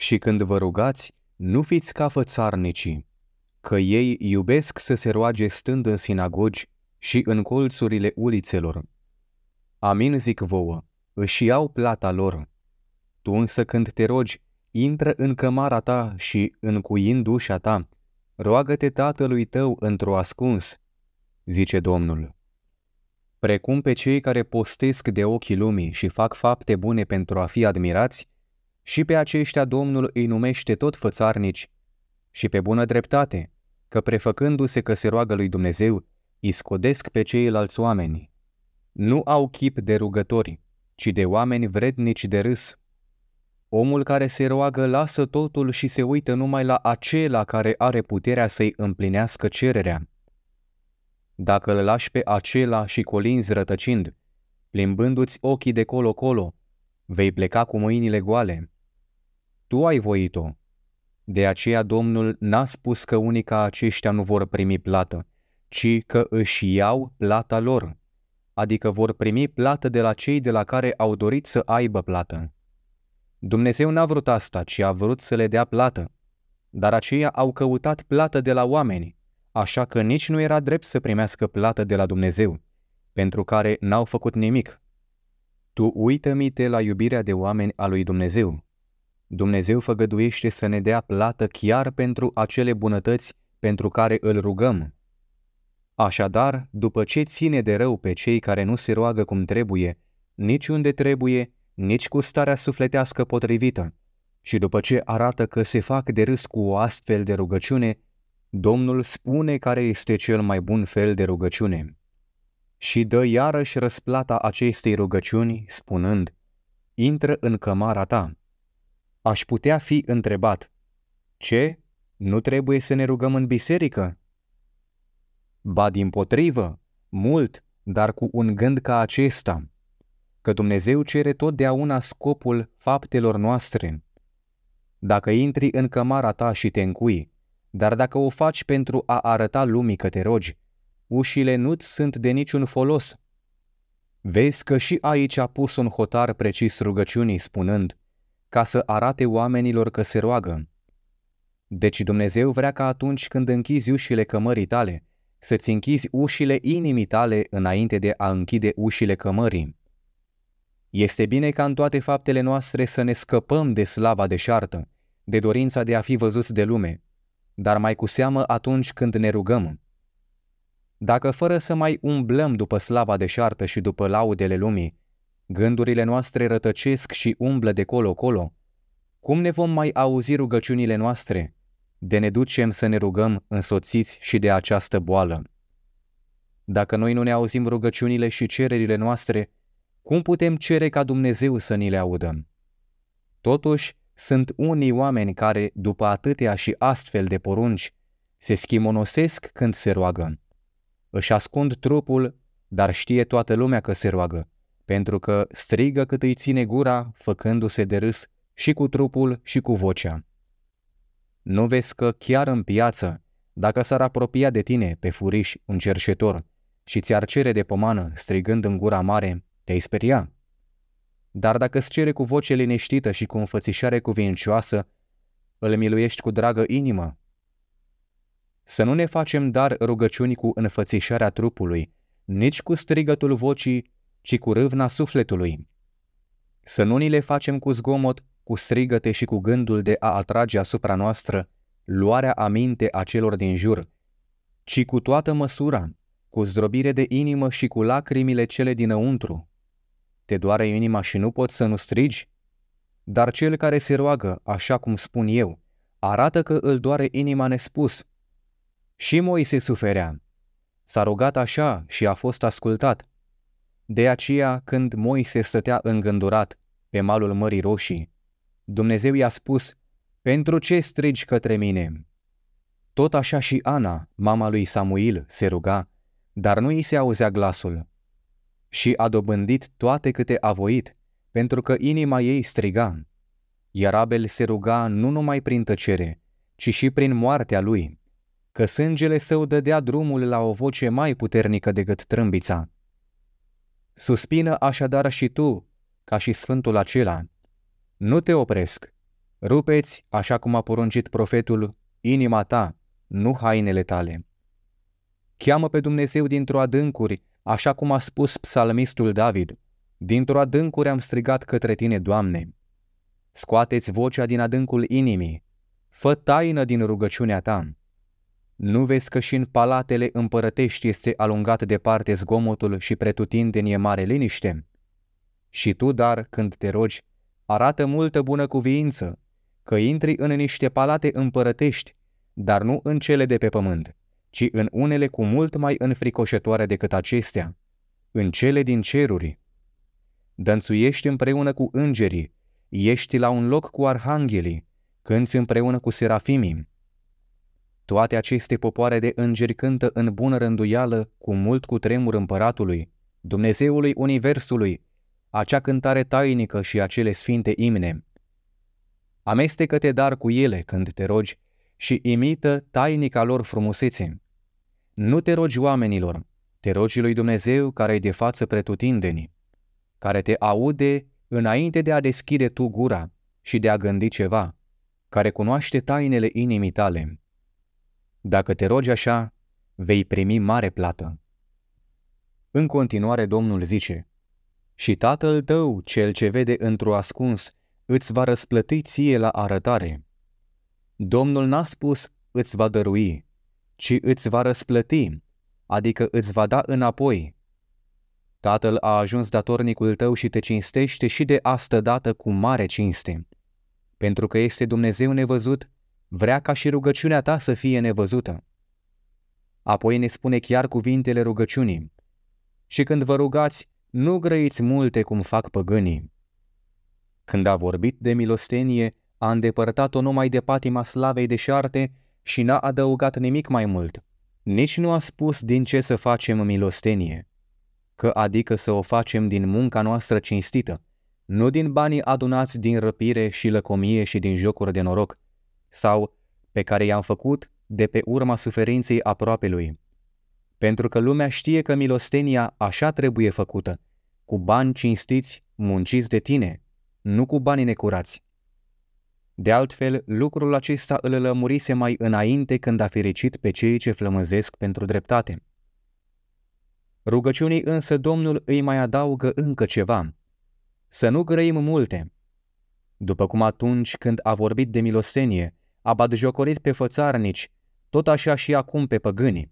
Și când vă rugați, nu fiți ca fățarnicii, că ei iubesc să se roage stând în sinagogi și în colțurile ulițelor. Amin zic vouă, își iau plata lor. Tu însă când te rogi, intră în cămara ta și, încuind ușa ta, roagă-te tatălui tău într-o ascuns, zice Domnul. Precum pe cei care postesc de ochii lumii și fac fapte bune pentru a fi admirați, și pe aceștia Domnul îi numește tot fățarnici și pe bună dreptate, că prefăcându-se că se roagă lui Dumnezeu, iscodesc pe ceilalți oameni. Nu au chip de rugători, ci de oameni vrednici de râs. Omul care se roagă lasă totul și se uită numai la acela care are puterea să-i împlinească cererea. Dacă îl lași pe acela și colinzi rătăcind, plimbându-ți ochii de colo-colo, vei pleca cu mâinile goale tu ai voit-o. De aceea Domnul n-a spus că unii ca aceștia nu vor primi plată, ci că își iau plata lor, adică vor primi plată de la cei de la care au dorit să aibă plată. Dumnezeu n-a vrut asta, ci a vrut să le dea plată. Dar aceia au căutat plată de la oameni, așa că nici nu era drept să primească plată de la Dumnezeu, pentru care n-au făcut nimic. Tu uită-mi-te la iubirea de oameni a lui Dumnezeu, Dumnezeu făgăduiește să ne dea plată chiar pentru acele bunătăți pentru care îl rugăm. Așadar, după ce ține de rău pe cei care nu se roagă cum trebuie, nici unde trebuie, nici cu starea sufletească potrivită, și după ce arată că se fac de râs cu o astfel de rugăciune, Domnul spune care este cel mai bun fel de rugăciune. Și dă iarăși răsplata acestei rugăciuni, spunând, Intră în cămara ta aș putea fi întrebat, ce? Nu trebuie să ne rugăm în biserică? Ba din potrivă, mult, dar cu un gând ca acesta, că Dumnezeu cere totdeauna scopul faptelor noastre. Dacă intri în cămara ta și te încui, dar dacă o faci pentru a arăta lumii că te rogi, ușile nu-ți sunt de niciun folos. Vezi că și aici a pus un hotar precis rugăciunii, spunând, ca să arate oamenilor că se roagă. Deci Dumnezeu vrea ca atunci când închizi ușile cămării tale, să-ți închizi ușile inimii tale înainte de a închide ușile cămării. Este bine ca în toate faptele noastre să ne scăpăm de slava deșartă, de dorința de a fi văzuți de lume, dar mai cu seamă atunci când ne rugăm. Dacă fără să mai umblăm după slava deșartă și după laudele lumii, Gândurile noastre rătăcesc și umblă de colo-colo. Cum ne vom mai auzi rugăciunile noastre? De ne ducem să ne rugăm însoțiți și de această boală. Dacă noi nu ne auzim rugăciunile și cererile noastre, cum putem cere ca Dumnezeu să ni le audă? Totuși, sunt unii oameni care, după atâtea și astfel de porunci, se schimonosesc când se roagă. Își ascund trupul, dar știe toată lumea că se roagă pentru că strigă cât îi ține gura, făcându-se de râs și cu trupul și cu vocea. Nu vezi că chiar în piață, dacă s-ar apropia de tine pe furiș un cerșetor și ți-ar cere de pomană strigând în gura mare, te-ai speria. Dar dacă îți cere cu voce liniștită și cu înfățișare cuvincioasă, îl miluiești cu dragă inimă. Să nu ne facem dar rugăciuni cu înfățișarea trupului, nici cu strigătul vocii, ci cu râvna sufletului. Să nu ni le facem cu zgomot, cu strigăte și cu gândul de a atrage asupra noastră luarea aminte a celor din jur, ci cu toată măsura, cu zdrobire de inimă și cu lacrimile cele dinăuntru. Te doare inima și nu poți să nu strigi? Dar cel care se roagă, așa cum spun eu, arată că îl doare inima nespus. Și Moise suferea. S-a rugat așa și a fost ascultat. De aceea, când Moise stătea îngândurat pe malul Mării Roșii, Dumnezeu i-a spus, Pentru ce strigi către mine? Tot așa și Ana, mama lui Samuel, se ruga, dar nu i se auzea glasul. Și a dobândit toate câte a voit, pentru că inima ei striga. Iar Abel se ruga nu numai prin tăcere, ci și prin moartea lui, că sângele său dădea drumul la o voce mai puternică decât trâmbița Suspină așadar și tu, ca și Sfântul acela. Nu te opresc. Rupeți, așa cum a poruncit profetul, inima ta, nu hainele tale. Cheamă pe Dumnezeu dintr-o adâncuri, așa cum a spus psalmistul David. Dintr-o adâncuri am strigat către tine, Doamne. Scoateți vocea din adâncul inimii. Fă taină din rugăciunea ta. Nu vezi că și în palatele împărătești este alungat departe zgomotul și pretutindeni e mare liniște? Și tu, dar, când te rogi, arată multă bună cuviință, că intri în niște palate împărătești, dar nu în cele de pe pământ, ci în unele cu mult mai înfricoșătoare decât acestea, în cele din ceruri. Dănțuiești împreună cu îngerii, ești la un loc cu arhanghelii, cânți împreună cu serafimii, toate aceste popoare de îngeri cântă în bună rânduială cu mult cu tremur împăratului, Dumnezeului Universului, acea cântare tainică și acele sfinte imne. Amestecă-te dar cu ele când te rogi și imită tainica lor frumusețe. Nu te rogi oamenilor, te rogi lui Dumnezeu care e de față pretutindeni, care te aude înainte de a deschide tu gura și de a gândi ceva, care cunoaște tainele inimii tale. Dacă te rogi așa, vei primi mare plată. În continuare Domnul zice, Și tatăl tău, cel ce vede într-o ascuns, îți va răsplăti ție la arătare. Domnul n-a spus, îți va dărui, ci îți va răsplăti, adică îți va da înapoi. Tatăl a ajuns datornicul tău și te cinstește și de astă dată cu mare cinste, pentru că este Dumnezeu nevăzut vrea ca și rugăciunea ta să fie nevăzută. Apoi ne spune chiar cuvintele rugăciunii. Și când vă rugați, nu grăiți multe cum fac păgânii. Când a vorbit de milostenie, a îndepărtat-o numai de patima slavei de șarte și n-a adăugat nimic mai mult. Nici nu a spus din ce să facem milostenie, că adică să o facem din munca noastră cinstită, nu din banii adunați din răpire și lăcomie și din jocuri de noroc, sau pe care i-am făcut de pe urma suferinței aproape lui. Pentru că lumea știe că milostenia așa trebuie făcută, cu bani cinstiți munciți de tine, nu cu banii necurați. De altfel, lucrul acesta îl lămurise mai înainte când a fericit pe cei ce flămânzesc pentru dreptate. Rugăciunii însă Domnul îi mai adaugă încă ceva. Să nu grăim multe. După cum atunci când a vorbit de milostenie, a badjocorit pe fățarnici, tot așa și acum pe păgâni,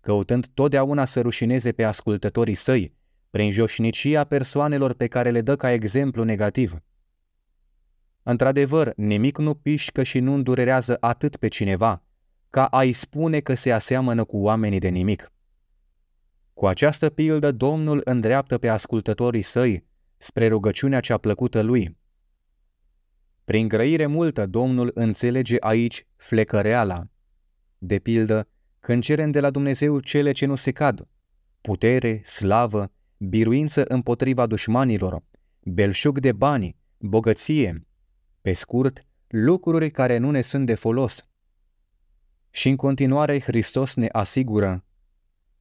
căutând totdeauna să rușineze pe ascultătorii săi, prin joșnicia persoanelor pe care le dă ca exemplu negativ. Într-adevăr, nimic nu pișcă și nu îndurerează atât pe cineva, ca a-i spune că se aseamănă cu oamenii de nimic. Cu această pildă, Domnul îndreaptă pe ascultătorii săi spre rugăciunea cea plăcută lui – prin grăire multă, Domnul înțelege aici flecăreala. De pildă, când cerem de la Dumnezeu cele ce nu se cad, putere, slavă, biruință împotriva dușmanilor, belșug de bani, bogăție, pe scurt, lucruri care nu ne sunt de folos. Și în continuare Hristos ne asigură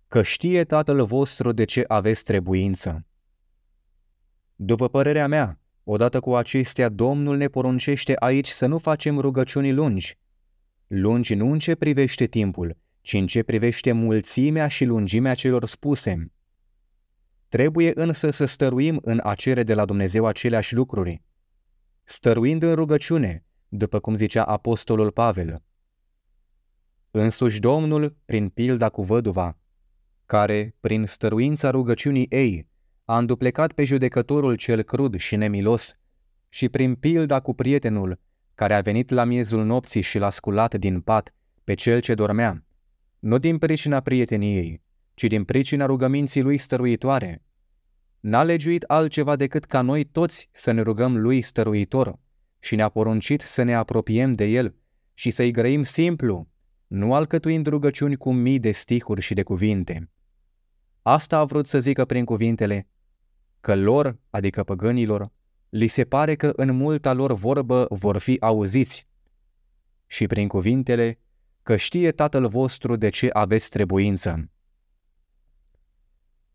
că știe Tatăl vostru de ce aveți trebuință. După părerea mea, Odată cu acestea, Domnul ne poruncește aici să nu facem rugăciuni lungi. Lungi nu în ce privește timpul, ci în ce privește mulțimea și lungimea celor spuse. Trebuie însă să stăruim în a cere de la Dumnezeu aceleași lucruri. Stăruind în rugăciune, după cum zicea apostolul Pavel. Însuși Domnul, prin pilda cu văduva, care, prin stăruința rugăciunii ei, a înduplecat pe judecătorul cel crud și nemilos și prin pilda cu prietenul, care a venit la miezul nopții și l-a sculat din pat pe cel ce dormea, nu din pricina prieteniei, ci din pricina rugăminții lui stăruitoare. N-a legiuit altceva decât ca noi toți să ne rugăm lui stăruitor și ne-a poruncit să ne apropiem de el și să-i grăim simplu, nu alcătuind rugăciuni cu mii de stihuri și de cuvinte. Asta a vrut să zică prin cuvintele, că lor, adică păgânilor, li se pare că în multa lor vorbă vor fi auziți. Și prin cuvintele, că știe Tatăl vostru de ce aveți trebuință.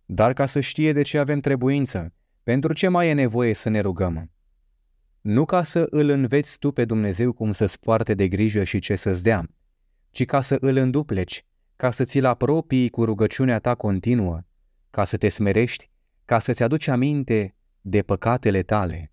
Dar ca să știe de ce avem trebuință, pentru ce mai e nevoie să ne rugăm? Nu ca să îl înveți tu pe Dumnezeu cum să-ți poarte de grijă și ce să-ți dea, ci ca să îl îndupleci, ca să ți-l apropii cu rugăciunea ta continuă, ca să te smerești ca să-ți aduci aminte de păcatele tale